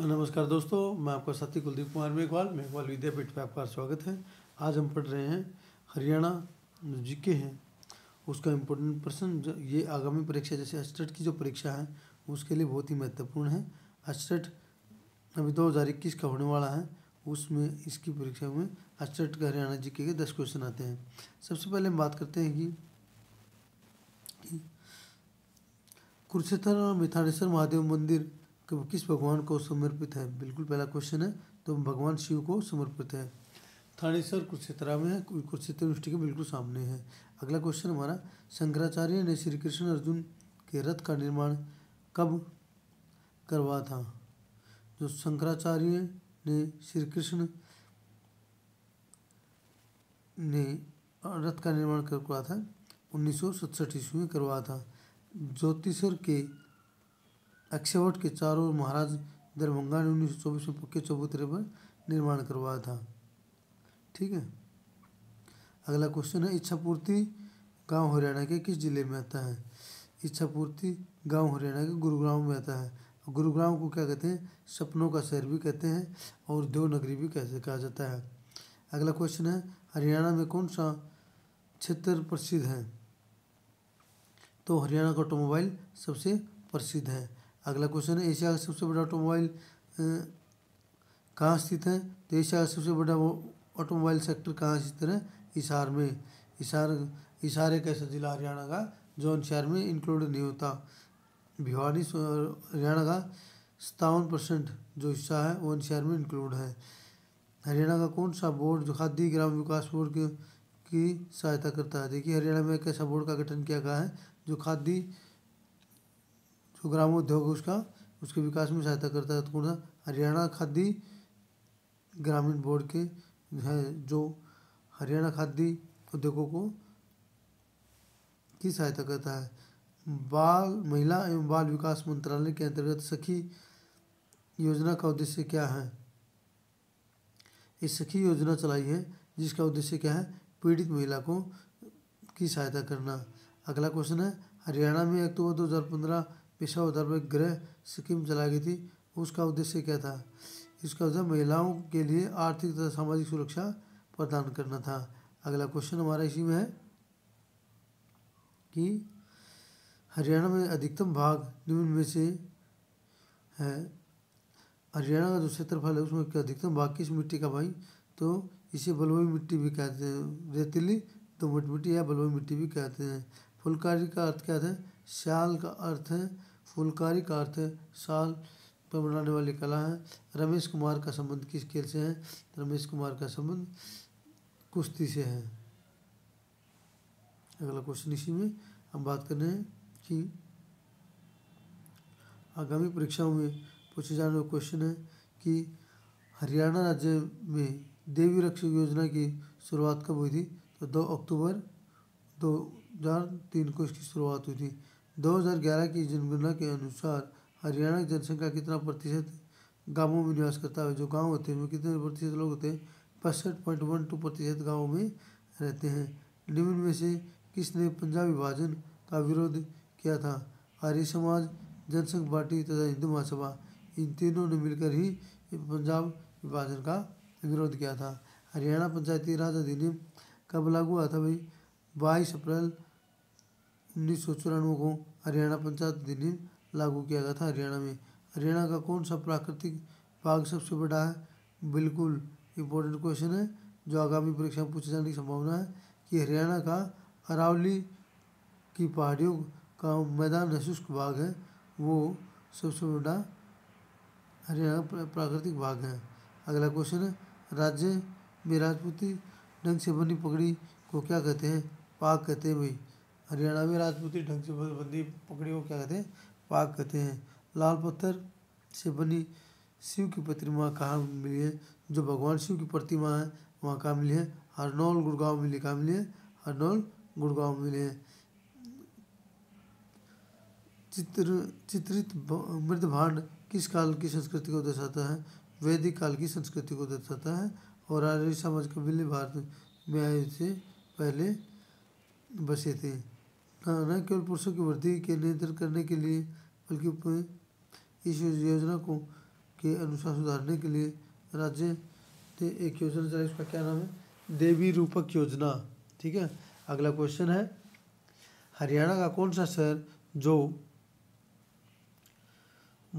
नमस्कार दोस्तों मैं आपका साथी कुलदीप कुमार मेघवाल मेघवाल विद्यापीठ पर आपका स्वागत है आज हम पढ़ रहे हैं हरियाणा जीके है उसका इम्पोर्टेंट प्रश्न ये आगामी परीक्षा जैसे अस्टेट की जो परीक्षा है उसके लिए बहुत ही महत्वपूर्ण है अस्टेट अभी दो हज़ार इक्कीस का होने वाला है उसमें इसकी परीक्षा में अस्टेट का हरियाणा जी के दस क्वेश्चन आते हैं सबसे पहले हम बात करते हैं कि कुरुक्षेत्र और मिथानेश्वर महादेव मंदिर कि वो किस भगवान को समर्पित है बिल्कुल पहला क्वेश्चन है तो भगवान शिव को समर्पित है थानेसर कुरुक्षेत्रा में है कुरुक्षेत्र यूनिवर्सिटी के बिल्कुल सामने है अगला क्वेश्चन हमारा शंकराचार्य ने श्री कृष्ण अर्जुन के रथ का निर्माण कब करवा था जो शंकराचार्य ने श्री कृष्ण ने रथ का निर्माण करवाया था उन्नीस सौ सतसठ ईस्वी में करवाया था ज्योतिषर के अक्षयवट के चारों ओर महाराज दरभंगा ने उन्नीस सौ चौबीस में पक्के चबूतरे पर निर्माण करवाया था ठीक है अगला क्वेश्चन है इच्छापूर्ति गांव हरियाणा के किस जिले में आता है इच्छापूर्ति गांव हरियाणा के गुरुग्राम में आता है गुरुग्राम को क्या कहते हैं सपनों का शहर भी कहते हैं और देवनगरी भी कैसे कहा जाता है अगला क्वेश्चन है हरियाणा में कौन सा क्षेत्र प्रसिद्ध है तो हरियाणा का ऑटोमोबाइल सबसे प्रसिद्ध है अगला क्वेश्चन है एशिया का सबसे बड़ा ऑटोमोबाइल कहाँ स्थित है तो एशिया का सबसे बड़ा ऑटोमोबाइल सेक्टर कहाँ स्थित है हिसार में हिसार हिसार एक ऐसा जिला हरियाणा का जो शहर में इंक्लूड नहीं होता भिवानी हरियाणा का सत्तावन परसेंट जो हिस्सा है वो शहर में इंक्लूड है हरियाणा का कौन सा बोर्ड जो खादी ग्राम विकास बोर्ड की सहायता करता है देखिए हरियाणा में एक ऐसा बोर्ड का गठन किया गया है जो खादी जो उद्योग उसका उसके विकास में सहायता करता है पूर्ण हरियाणा खादी ग्रामीण बोर्ड के हैं जो हरियाणा खादी उद्योगों को की सहायता करता है बाल महिला एवं बाल विकास मंत्रालय के अंतर्गत सखी योजना का उद्देश्य क्या है इस सखी योजना चलाई है जिसका उद्देश्य क्या है पीड़ित महिला को की सहायता करना अगला क्वेश्चन है हरियाणा में अक्टूबर दो हजार पंद्रह पेशा धार्मिक ग्रह स्कीम चलाई गई थी उसका उद्देश्य क्या था इसका उद्देश्य महिलाओं के लिए आर्थिक तथा सामाजिक सुरक्षा प्रदान करना था अगला क्वेश्चन हमारा इसी में है कि हरियाणा में अधिकतम भाग निम्न में से है हरियाणा का जो क्षेत्रफल है उसमें अधिकतम भाग किस मिट्टी का भाई तो इसे बलवई मिट्टी भी कहते हैं रेतीली दोमट मिट्टी या बलवई मिट्टी भी कहते हैं फुलकारी का अर्थ क्या है शाल का अर्थ है फुलकारी का अर्थ साल पर बनाने वाली कला है रमेश कुमार का संबंध किस खेल से है रमेश कुमार का संबंध कुश्ती से है अगला क्वेश्चन इसी में हम बात कर रहे हैं कि आगामी परीक्षाओं में पूछे जाने वाला क्वेश्चन है कि हरियाणा राज्य में देवी रक्षा योजना की शुरुआत कब हुई थी तो दो अक्टूबर दो हजार तीन को इसकी शुरुआत हुई थी 2011 की जनगणना के अनुसार हरियाणा की जनसंख्या कितना प्रतिशत गांवों में निवास करता है जो गांव होते हैं उनमें कितने प्रतिशत लोग होते हैं पैंसठ पॉइंट वन टू प्रतिशत गाँव में रहते हैं निम्न में से किसने पंजाब विभाजन का विरोध किया था आर्य समाज जनसंघ पार्टी तथा हिंदू महासभा इन तीनों ने मिलकर ही पंजाब विभाजन का विरोध किया था हरियाणा पंचायती राज अधिनियम कब लागू हुआ था भाई बाईस अप्रैल उन्नीस सौ चौरानवे को हरियाणा पंचायत अधिनियम लागू किया गया था हरियाणा में हरियाणा का कौन सा प्राकृतिक बाघ सबसे बड़ा है बिल्कुल इम्पोर्टेंट क्वेश्चन है जो आगामी परीक्षा में पूछे जाने की संभावना है कि हरियाणा का अरावली की पहाड़ियों का मैदान शुष्क भाग है वो सबसे बड़ा हरियाणा प्राकृतिक भाग है अगला क्वेश्चन है राज्य में राजपूती ढंग से बनी पगड़ी को क्या कहते हैं पाक कहते हैं भाई हरियाणा में राजपूती ढंग से बंदी पकड़ी को क्या कहते हैं पाक कहते हैं लाल पत्थर से बनी शिव की प्रतिमा कहाँ मिली है जो भगवान शिव की प्रतिमा है वहाँ कहाँ मिली है हरनौल गुड़गांव में कहाँ मिली है हरनौल गुड़गांव मिले हैं चित्र चित्रित मृद भांड किस काल की संस्कृति को दर्शाता है वैदिक काल की संस्कृति को दर्शाता है और आर्य समाज के मिलने भारत में आए से पहले बसे थे न केवल पुरुषों की वृद्धि के नियंत्रण करने के लिए बल्कि इस योजना को के अनुसार सुधारने के लिए राज्य ने एक योजना चलाई उसका क्या नाम है देवी रूपक योजना ठीक है अगला क्वेश्चन है हरियाणा का कौन सा शहर जो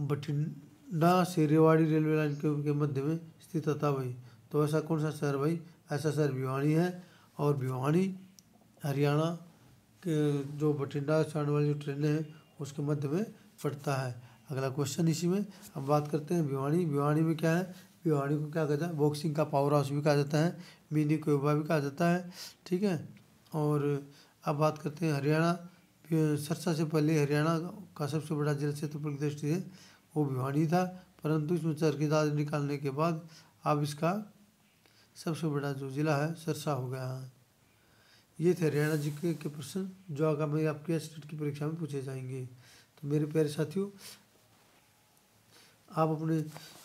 बठिंडा से रेवाड़ी रेलवे लाइन के मध्य में स्थित था भाई तो ऐसा कौन सा शहर भाई ऐसा शहर भिवानी है और भिवानी हरियाणा के जो बठिंडा से आने वाली जो ट्रेनें हैं उसके मध्य में पड़ता है अगला क्वेश्चन इसी में हम बात करते हैं भिवानी भिवानी में क्या है भिवाणी को क्या कहता है बॉक्सिंग का पावर हाउस भी कहा जाता है मिनी कोयबा भी कहा जाता है ठीक है और अब बात करते हैं हरियाणा सरसा से पहले हरियाणा का सबसे बड़ा जल क्षेत्र की दृष्टि है वो भिवानी था परंतु इसमें चरखीदार निकालने के बाद अब इसका सबसे बड़ा जो ज़िला है सरसा हो गया है ये थे हरियाणा जी के, के प्रश्न जो आगामी आपके स्टेट e की परीक्षा में पूछे जाएंगे तो मेरे प्यारे साथियों आप अपने